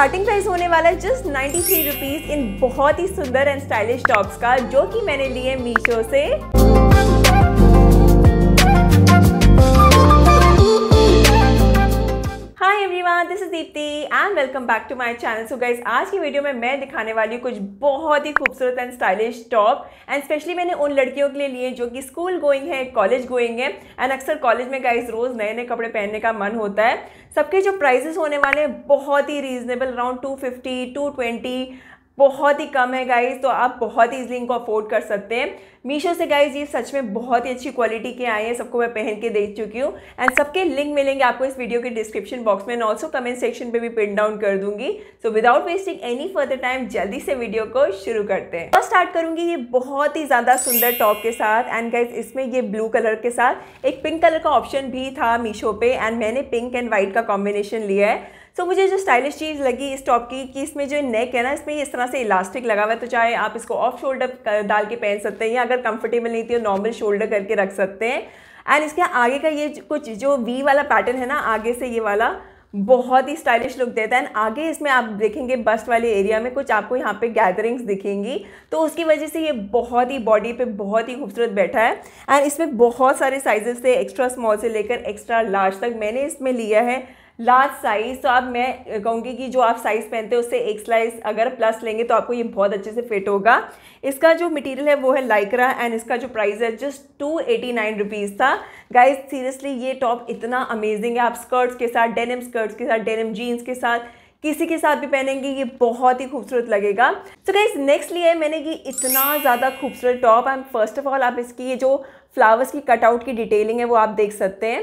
starting price होने वाला है जस्ट नाइन्टी थ्री रुपीज़ इन बहुत ही सुंदर एंड स्टाइलिश टॉप्स का जो कि मैंने लिए मीशो से hi everyone this is Deepti and welcome back to my channel so guys आज की वीडियो में मैं दिखाने वाली हूँ कुछ बहुत ही खूबसूरत and stylish top and specially मैंने उन लड़कियों के लिए लिए जो कि स्कूल गोइंग है कॉलेज गोइंग है एंड अक्सर कॉलेज में गाइज रोज़ नए नए कपड़े पहनने का मन होता है सबके जो प्राइजेस होने वाले हैं बहुत ही reasonable around two fifty two twenty बहुत ही कम है गाइज तो आप बहुत ही इजली इनको अफोर्ड कर सकते हैं मीशो से गाइज ये सच में बहुत ही अच्छी क्वालिटी के आए हैं सबको मैं पहन के देख चुकी हूँ एंड सबके लिंक मिलेंगे आपको इस वीडियो के डिस्क्रिप्शन बॉक्स में एंड ऑल्सो कमेंट सेक्शन पे भी पिन डाउन कर दूंगी so without wasting any further time जल्दी से वीडियो को शुरू करते हैं और तो स्टार्ट करूंगी ये बहुत ही ज़्यादा सुंदर टॉप के साथ एंड गाइज इसमें ये ब्लू कलर के साथ एक पिंक कलर का ऑप्शन भी था मीशो पे एंड मैंने पिंक एंड व्हाइट का कॉम्बिनेशन लिया है तो मुझे जो स्टाइलिश चीज़ लगी इस टॉप की कि इसमें जो नेक है ना इसमें इस तरह से इलास्टिक लगा हुआ है तो चाहे आप इसको ऑफ शोल्डर डाल के पहन सकते हैं या अगर कंफर्टेबल नहीं थी तो नॉर्मल शोल्डर करके रख सकते हैं एंड इसके आगे का ये कुछ जो वी वाला पैटर्न है ना आगे से ये वाला बहुत ही स्टाइलिश लुक देता है एंड आगे इसमें आप देखेंगे बस्ट वाले एरिया में कुछ आपको यहाँ पे गैदरिंग्स दिखेंगी तो उसकी वजह से ये बहुत ही बॉडी पे बहुत ही खूबसूरत बैठा है एंड इसमें बहुत सारे साइजेस से एक्स्ट्रा स्मॉल से लेकर एक्स्ट्रा लार्ज तक मैंने इसमें लिया है लार्ज साइज़ तो आप मैं कहूँगी कि जो आप साइज़ पहनते हो उससे एक स्लाइस अगर प्लस लेंगे तो आपको ये बहुत अच्छे से फिट होगा इसका जो मटेरियल है वो है लाइक्रा एंड इसका जो प्राइस है just two eighty nine rupees था गाइज सीरियसली ये टॉप इतना अमेजिंग है आप स्कर्ट्स के साथ डेनिम स्कर्ट्स के साथ डेनिम जीन्स के साथ किसी के साथ भी पहनेंगे ये बहुत ही खूबसूरत लगेगा तो गाइज नेक्स्ट लिया है मैंने ये इतना ज़्यादा खूबसूरत top and first of all आप इसकी ये जो फ्लावर्स की कटआउट की डिटेलिंग है वो आप देख सकते हैं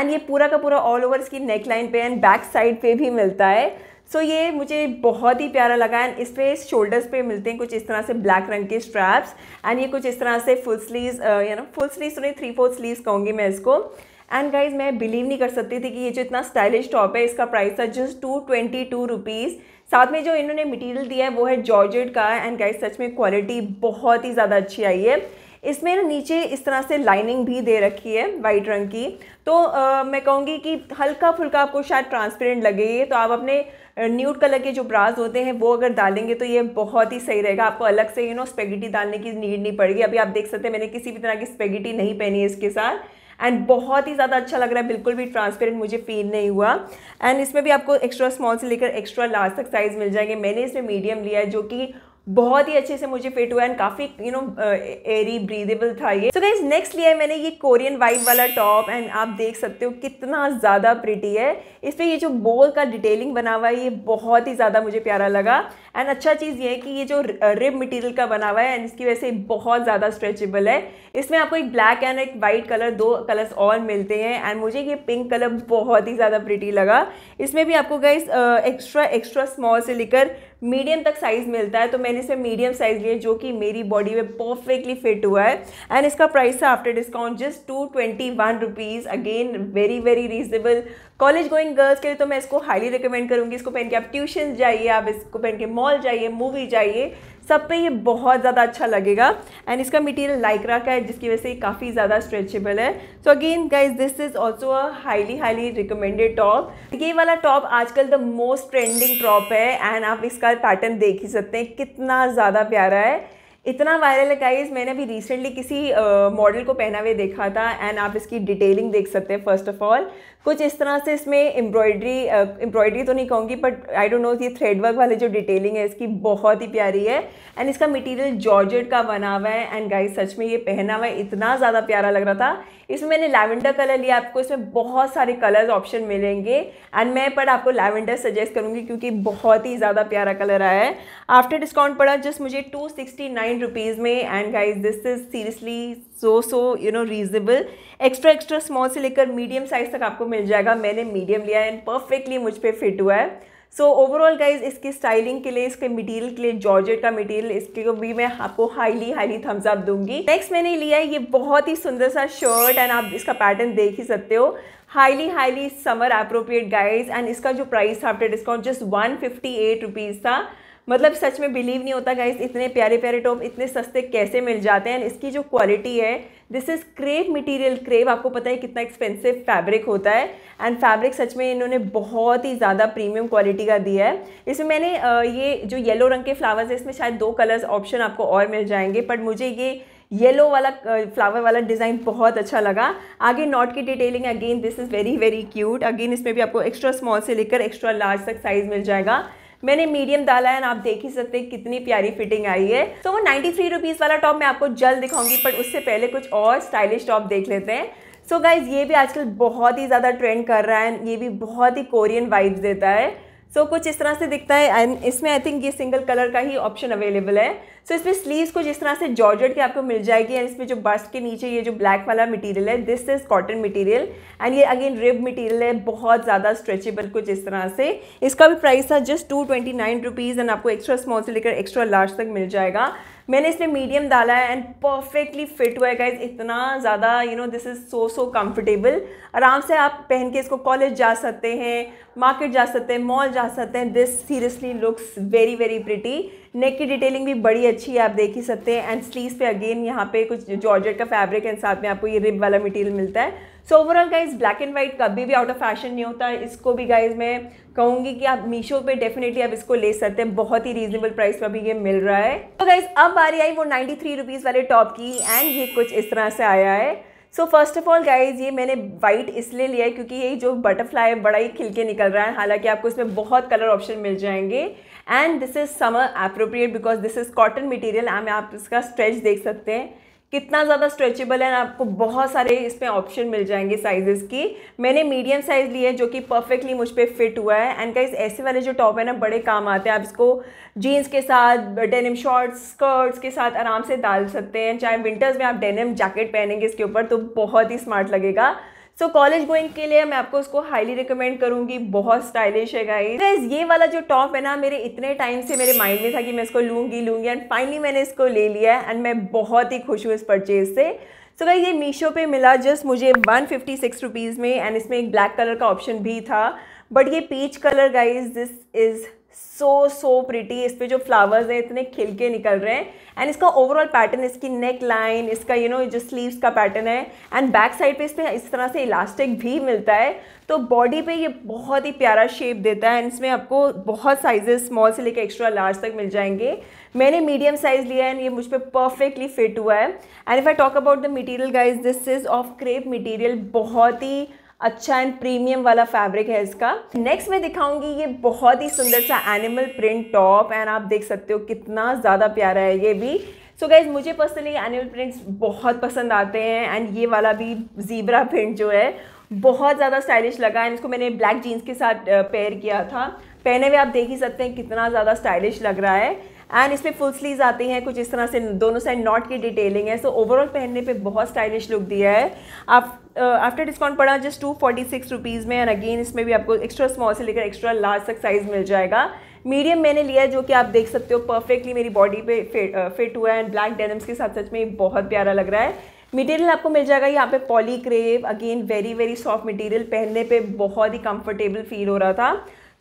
एंड ये पूरा का पूरा ऑल ओवर इसकी नेक लाइन पे एंड बैक साइड पे भी मिलता है सो so, ये मुझे बहुत ही प्यारा लगा एंड इस पर शोल्डर्स पे मिलते हैं कुछ इस तरह से ब्लैक रंग के स्ट्रैप्स एंड ये कुछ इस तरह से full sleeve you know full sleeve नहीं थ्री फोर्थ स्लीव कहूँगी मैं इसको एंड गाइज मैं बिलीव नहीं कर सकती थी कि ये जो इतना स्टाइलिश टॉप है इसका प्राइस था just two twenty two rupees साथ में जो इन्होंने मटेरियल दिया है वो है जॉर्जेट का एंड गाइज सच में क्वालिटी बहुत ही ज़्यादा अच्छी आई है इसमें नीचे इस तरह से लाइनिंग भी दे रखी है वाइट रंग की तो आ, मैं कहूँगी कि हल्का फुल्का आपको शायद ट्रांसपेरेंट लगे तो आप अपने न्यूट कलर के जो ब्राज होते हैं वो अगर डालेंगे तो ये बहुत ही सही रहेगा आपको अलग से यू नो स्पेगेटी डालने की नीड नहीं पड़ेगी अभी आप देख सकते हैं मैंने किसी भी तरह की स्पेगेटी नहीं पहनी है इसके साथ एंड बहुत ही ज़्यादा अच्छा लग रहा है बिल्कुल भी ट्रांसपेरेंट मुझे फील नहीं हुआ एंड इसमें भी आपको एक्स्ट्रा स्मॉल से लेकर एक्स्ट्रा लार्ज तक साइज़ मिल जाएंगे मैंने इसमें मीडियम लिया है जो कि बहुत ही अच्छे से मुझे फिट हुआ एंड काफ़ी यू नो एरी ब्रीदेबल था ये सो गाइज नेक्स्ट लिया है मैंने ये कोरियन वाइब वाला टॉप एंड आप देख सकते हो कितना ज़्यादा प्रिटी है इस पर ये जो बोल का डिटेलिंग बना हुआ है ये बहुत ही ज़्यादा मुझे प्यारा लगा एंड अच्छा चीज़ ये है कि ये जो रिब मटेरियल का बना हुआ है एंड इसकी वजह से बहुत ज़्यादा स्ट्रेचेबल है इसमें आपको एक ब्लैक एंड एक वाइट कलर दो कलर्स और मिलते हैं एंड मुझे ये पिंक कलर बहुत ही ज़्यादा प्रिटी लगा इसमें भी आपको गाइज एक्स्ट्रा एक्स्ट्रा स्मॉल से लेकर मीडियम तक साइज़ मिलता है तो मैंने इसे मीडियम साइज़ लिया जो कि मेरी बॉडी में परफेक्टली फिट हुआ है एंड इसका प्राइस है after discount just two twenty one rupees again very very reasonable college going girls के लिए तो मैं इसको हाईली रिकमेंड करूँगी इसको पहन के आप ट्यूशन जाइए आप इसको पहन के मॉल जाइए मूवी जाइए सब पे ये बहुत ज़्यादा अच्छा लगेगा एंड इसका मटेरियल लाइक्रा का है जिसकी वजह से काफ़ी ज़्यादा स्ट्रेचेबल है so again guys this is also a highly highly recommended top ये वाला टॉप आजकल द मोस्ट ट्रेंडिंग टॉप है एंड आप इसका पैटर्न देख ही सकते हैं कितना ज़्यादा प्यारा है इतना वायरल है गाइज मैंने अभी रिसेंटली किसी मॉडल uh, को पहना हुए देखा था एंड आप इसकी डिटेलिंग देख सकते हैं फर्स्ट ऑफ ऑल कुछ इस तरह से इसमें एम्ब्रॉयडरी एम्ब्रॉयडरी तो नहीं कहूँगी बट आई डोंट नो ये थ्रेड वर्क जो डिटेलिंग है इसकी बहुत ही प्यारी है एंड इसका मटेरियल जॉर्जेट का बना हुआ है एंड गाइस सच में ये पहना हुआ है इतना ज़्यादा प्यारा लग रहा था इसमें मैंने लैवेंडर कलर लिया आपको इसमें बहुत सारे कलर्स ऑप्शन मिलेंगे एंड मैं पर आपको लैवेंडर सजेस्ट करूँगी क्योंकि बहुत ही ज़्यादा प्यारा कलर आया है आफ्टर डिस्काउंट पड़ा जस्ट मुझे टू सिक्सटी नाइन रुपीज़ में and guys this is seriously so so you know reasonable extra extra small से लेकर मीडियम साइज़ तक आपको मिल जाएगा मैंने मीडियम लिया है एंड परफेक्टली मुझ पर फिट हुआ है सो ओवरऑल गाइज इसकी स्टाइलिंग के लिए इसके मटेरियल के लिए जॉर्जेट का मटेरियल इसके को भी मैं आपको हाईली हाईली थम्स अप दूंगी नेक्स्ट मैंने लिया है ये बहुत ही सुंदर सा शर्ट एंड आप इसका पैटर्न देख ही सकते हो highly highly summer appropriate guys and इसका जो प्राइस था आपका discount just one fifty eight rupees था मतलब सच में बिलीव नहीं होता गाइस इतने प्यारे प्यारे टॉप इतने सस्ते कैसे मिल जाते हैं इसकी जो क्वालिटी है this is crepe material crepe आपको पता है कितना एक्सपेंसिव फैब्रिक होता है एंड फैब्रिक सच में इन्होंने बहुत ही ज़्यादा प्रीमियम क्वालिटी का दिया है इसमें मैंने ये जो येलो रंग के फ्लावर्स है इसमें शायद दो कलर्स ऑप्शन आपको और मिल जाएंगे बट मुझे ये येलो वाला फ्लावर वाला डिज़ाइन बहुत अच्छा लगा आगे नॉट की detailing again this is very very cute again इसमें भी आपको एक्स्ट्रा स्मॉल से लेकर एक्स्ट्रा लार्ज तक साइज़ मिल जाएगा मैंने मीडियम डाला है आप देख ही सकते हैं कितनी प्यारी फिटिंग आई है तो वो नाइन्टी थ्री रुपीज़ वाला टॉप मैं आपको जल्द दिखाऊंगी पर उससे पहले कुछ और स्टाइलिश टॉप देख लेते हैं सो so गाइज ये भी आजकल बहुत ही ज़्यादा ट्रेंड कर रहा है ये भी बहुत ही कोरियन वाइब्स देता है सो so, कुछ इस तरह से दिखता है एंड इसमें आई थिंक ये सिंगल कलर का ही ऑप्शन अवेलेबल है सो इसमें स्लीव्स को जिस तरह से जॉर्जेट की आपको मिल जाएगी एंड इसमें जो बस्ट के नीचे ये जो ब्लैक वाला मटेरियल है this is cotton material and ये अगेन रिब मटेरियल है बहुत ज़्यादा स्ट्रेचेबल कुछ इस तरह से इसका भी प्राइस था just two twenty nine rupees and आपको एक्स्ट्रा स्मॉल से लेकर एक्स्ट्रा लार्ज तक मिल जाएगा मैंने इसमें मीडियम डाला है एंड परफेक्टली फिट हुआ है गाइज इतना ज़्यादा you know this is so so comfortable आराम से आप पहन के इसको कॉलेज जा सकते हैं मार्केट जा सकते हैं मॉल जा सकते हैं this seriously looks very very pretty neck की डिटेलिंग भी बड़ी अच्छी है आप देख ही सकते हैं एंड स्लीव पे अगेन यहाँ पे कुछ जॉर्जेट का फैब्रिक एंड साथ में आपको ये रिब वाला मटेरियल मिलता है so overall guys black and white कभी भी आउट ऑफ फैशन नहीं होता इसको भी गाइज मैं कहूँगी कि आप मीशो पे डेफिनेटली आप इसको ले सकते हैं बहुत ही रीजनेबल प्राइस पर भी ये मिल रहा है तो गाइज अब आ रही आई वो नाइन्टी थ्री रुपीज़ वाले टॉप की एंड ये कुछ इस तरह से आया है so first of all guys ये मैंने वाइट इसलिए लिया है क्योंकि ये जो बटरफ्लाई बड़ा ही खिल के निकल रहा है हालांकि आपको इसमें बहुत कलर ऑप्शन मिल जाएंगे and this is summer appropriate because this is cotton material um आप इसका स्ट्रेच देख सकते हैं कितना ज़्यादा स्ट्रेचेबल है आपको बहुत सारे इसमें ऑप्शन मिल जाएंगे साइजेस की मैंने मीडियम साइज़ है जो कि परफेक्टली मुझ पर फिट हुआ है एंड गाइज ऐसे वाले जो टॉप है ना बड़े काम आते हैं आप इसको जीन्स के साथ डेनिम शॉर्ट्स स्कर्ट्स के साथ आराम से डाल सकते हैं चाहे विंटर्स में आप डेनिम जैकेट पहनेंगे इसके ऊपर तो बहुत ही स्मार्ट लगेगा सो कॉलेज गोइंग के लिए मैं आपको उसको हाईली रिकमेंड करूंगी बहुत स्टाइलिश है गाइज गाइज ये वाला जो टॉप है ना मेरे इतने टाइम से मेरे माइंड में था कि मैं इसको लूंगी लूंगी एंड फाइनली मैंने इसको ले लिया एंड मैं बहुत ही खुश हूँ इस परचेज से सो so, गाइज ये मीशो पे मिला जस्ट मुझे वन फिफ्टी सिक्स रुपीज़ में एंड इसमें एक ब्लैक कलर का ऑप्शन भी था बट ये peach colour guys this is so so pretty इस पर जो फ्लावर्स हैं इतने खिल के निकल रहे हैं एंड इसका ओवरऑल पैटर्न इसकी नेक लाइन इसका यू नो जो स्लीव्स का पैटर्न है एंड बैक साइड पे इसमें इस तरह से इलास्टिक भी मिलता है तो बॉडी पे ये बहुत ही प्यारा शेप देता है एंड इसमें आपको बहुत साइजेस स्मॉल से लेकर एक्स्ट्रा लार्ज तक मिल जाएंगे मैंने मीडियम साइज़ लिया है एंड ये मुझ पर परफेक्टली फिट हुआ है and if I talk about the material guys this is of crepe material बहुत ही अच्छा एंड प्रीमियम वाला फैब्रिक है इसका नेक्स्ट मैं दिखाऊंगी ये बहुत ही सुंदर सा एनिमल प्रिंट टॉप एंड आप देख सकते हो कितना ज़्यादा प्यारा है ये भी सो so गाइज मुझे पर्सनली एनिमल प्रिंट्स बहुत पसंद आते हैं एंड ये वाला भी जीबरा प्रिंट जो है बहुत ज़्यादा स्टाइलिश लगा एंड इसको मैंने ब्लैक जीन्स के साथ पेयर किया था पहने हुए आप देख ही सकते हैं कितना ज़्यादा स्टाइलिश लग रहा है एंड इसमें फुल स्लीव आती हैं कुछ इस तरह से दोनों साइड नॉट की डिटेलिंग है सो ओवरऑल पहनने पे बहुत स्टाइलिश लुक दिया है आप आफ्टर uh, डिस्काउंट पड़ा just two forty six rupees में एंड अगेन इसमें भी आपको एक्स्ट्रा स्मॉल से लेकर एक्स्ट्रा लार्ज तक साइज़ मिल जाएगा मीडियम मैंने लिया है जो कि आप देख सकते हो परफेक्टली मेरी बॉडी पे फिट फिट uh, हुआ है एंड ब्लैक डेनम्स के साथ सच में बहुत प्यारा लग रहा है मटेरियल आपको मिल जाएगा यहाँ पे polycrepe again very very soft material पहनने पे बहुत ही कंफर्टेबल फील हो रहा था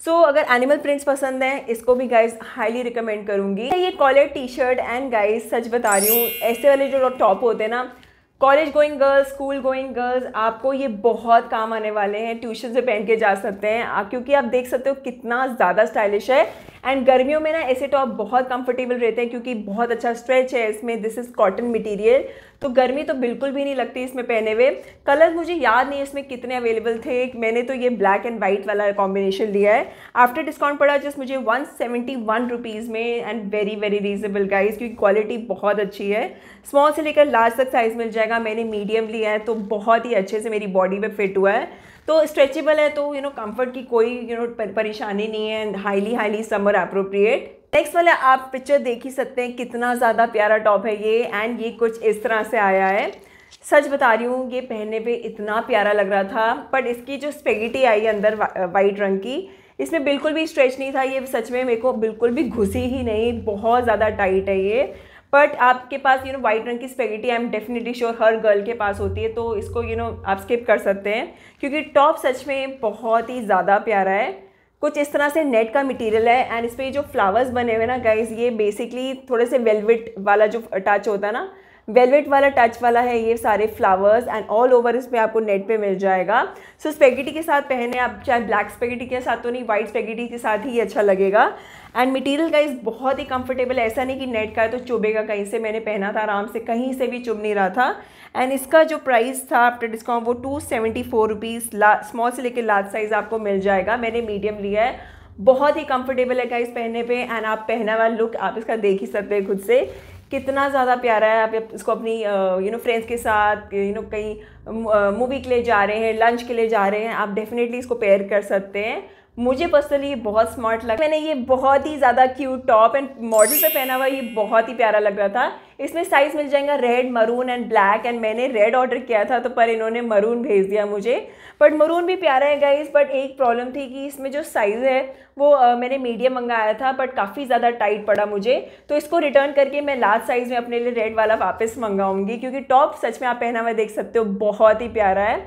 सो so, अगर एनिमल प्रिंट्स पसंद हैं इसको भी गाइज हाईली रिकमेंड करूँगी ये college T shirt and guys सच बता रही हूँ ऐसे वाले जो टॉप होते हैं ना college going girls school going girls आपको ये बहुत काम आने वाले हैं ट्यूशन से पहन के जा सकते हैं क्योंकि आप देख सकते हो कितना ज़्यादा स्टाइलिश है एंड गर्मियों में ना ऐसे टॉप तो बहुत कंफर्टेबल रहते हैं क्योंकि बहुत अच्छा स्ट्रेच है इसमें दिस इज़ कॉटन मटेरियल तो गर्मी तो बिल्कुल भी नहीं लगती इसमें पहने हुए कलर मुझे याद नहीं इसमें कितने अवेलेबल थे मैंने तो ये ब्लैक एंड वाइट वाला कॉम्बिनेशन लिया है आफ्टर डिस्काउंट पड़ा जस्ट मुझे वन सेवेंटी वन रुपीज़ में and very very reasonable guys क्योंकि क्वालिटी बहुत अच्छी है स्मॉल से लेकर लार्ज तक साइज़ मिल जाएगा मैंने मीडियम लिया है तो बहुत ही अच्छे से मेरी बॉडी पर फिट हुआ है तो स्ट्रेचेबल है तो यू नो कंफर्ट की कोई यू you नो know, परेशानी नहीं है and highly highly summer appropriate next वाला आप पिक्चर देख ही सकते हैं कितना ज़्यादा प्यारा टॉप है ये एंड ये कुछ इस तरह से आया है सच बता रही हूँ ये पहनने पे इतना प्यारा लग रहा था बट इसकी जो स्पेगेटी आई अंदर वाइट रंग की इसमें बिल्कुल भी स्ट्रेच नहीं था ये सच में मेरे को बिल्कुल भी घुसी ही नहीं बहुत ज़्यादा टाइट है ये बट आपके पास यू नो वाइट रंग की spaghetti I am definitely sure हर गर्ल के पास होती है तो इसको यू you नो know, आप स्किप कर सकते हैं क्योंकि टॉप सच में बहुत ही ज़्यादा प्यारा है कुछ इस तरह से नेट का मटेरियल है एंड इस पर जो फ्लावर्स बने हुए ना गाइज ये बेसिकली थोड़े से वेलवेट वाला जो अटैच होता है ना वेलवेट वाला टच वाला है ये सारे फ्लावर्स एंड ऑल ओवर इसमें आपको नेट पे मिल जाएगा सो so, स्पेगेटी के साथ पहने आप चाहे ब्लैक स्पेगेटी के साथ तो नहीं वाइट स्पेगेटी के साथ ही अच्छा लगेगा एंड मटेरियल का इस बहुत ही कंफर्टेबल ऐसा नहीं कि नेट का है तो चुभेगा कहीं से मैंने पहना था आराम से कहीं से भी चुभ नहीं रहा था एंड इसका जो प्राइस था आफ्टर डिस्काउंट वो two seventy four rupees small से लेकर लार्ज साइज़ आपको मिल जाएगा मैंने मीडियम लिया है बहुत ही कंफर्टेबल है गाइस पहनने पे एंड आप पहना हुआ लुक आप इसका देख ही सकते हैं खुद से कितना ज़्यादा प्यारा है आप इसको अपनी यू नो फ्रेंड्स के साथ यू नो कहीं मूवी के लिए जा रहे हैं लंच के लिए जा रहे हैं आप डेफिनेटली इसको पेयर कर सकते हैं मुझे पर्सनली ये बहुत स्मार्ट लगा मैंने ये बहुत ही ज़्यादा क्यूट टॉप एंड मॉडल पे पहना हुआ ये बहुत ही प्यारा लग रहा था इसमें साइज़ मिल जाएगा red maroon and black and मैंने रेड ऑर्डर किया था तो पर इन्होंने मरून भेज दिया मुझे बट मरून भी प्यारा है गाइज बट एक प्रॉब्लम थी कि इसमें जो साइज़ है वो आ, मैंने मीडियम मंगाया था बट काफ़ी ज़्यादा टाइट पड़ा मुझे तो इसको रिटर्न करके मैं लार्ज साइज़ में अपने लिए रेड वाला वापस मंगाऊंगी क्योंकि टॉप सच में आप पहना हुआ देख सकते हो बहुत ही प्यारा है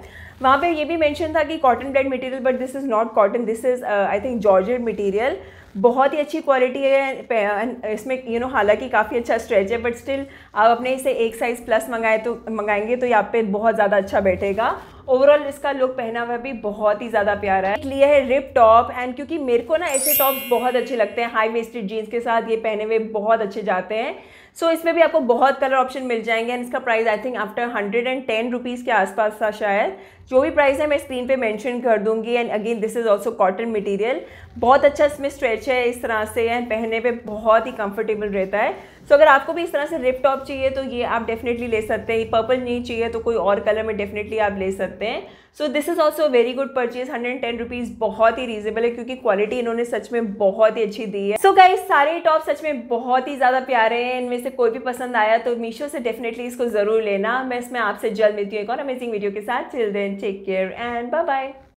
वहाँ पे ये भी मेंशन था कि cotton bread material but this is not cotton this is I think georgette material बहुत ही अच्छी क्वालिटी है इसमें यू नो हालांकि काफ़ी अच्छा स्ट्रेच है बट स्टिल आप अपने इसे एक साइज़ प्लस मंगाए तो मंगाएंगे तो यहाँ पे बहुत ज़्यादा अच्छा बैठेगा ओवरऑल इसका लुक पहनावा भी बहुत ही ज़्यादा प्यारा है लिया है रिप टॉप एंड क्योंकि मेरे को ना ऐसे टॉप्स बहुत अच्छे लगते हैं हाई वेस्टेड जीन्स के साथ ये पहने हुए बहुत अच्छे जाते हैं सो so, इसमें भी आपको बहुत कलर ऑप्शन मिल जाएंगे एंड इसका price I think after hundred and ten rupees के आसपास था शायद जो भी प्राइस है मैं स्क्रीन पे मेंशन कर दूंगी and again this is also cotton material बहुत अच्छा इसमें स्ट्रेच है इस तरह से एंड पहनने पे बहुत ही कंफर्टेबल रहता है सो अगर आपको भी इस तरह से रिप टॉप चाहिए तो ये आप डेफिनेटली ले सकते हैं पर्पल नहीं चाहिए तो कोई और कलर में डेफिनेटली आप ले सकते हैं so this is also very good purchase hundred and ten rupees बहुत ही रीजनेबल है क्योंकि क्वालिटी इन्होंने सच में बहुत ही अच्छी दी है सो so क्या सारे टॉप सच में बहुत ही ज़्यादा प्यारे हैं इनमें से कोई भी पसंद आया तो मीशो से डेफिनेटली इसको ज़रूर लेना मैं इसमें आपसे जल्द मिलती हूँ एक और अमेजिंग वीडियो के साथ chill then take care and bye bye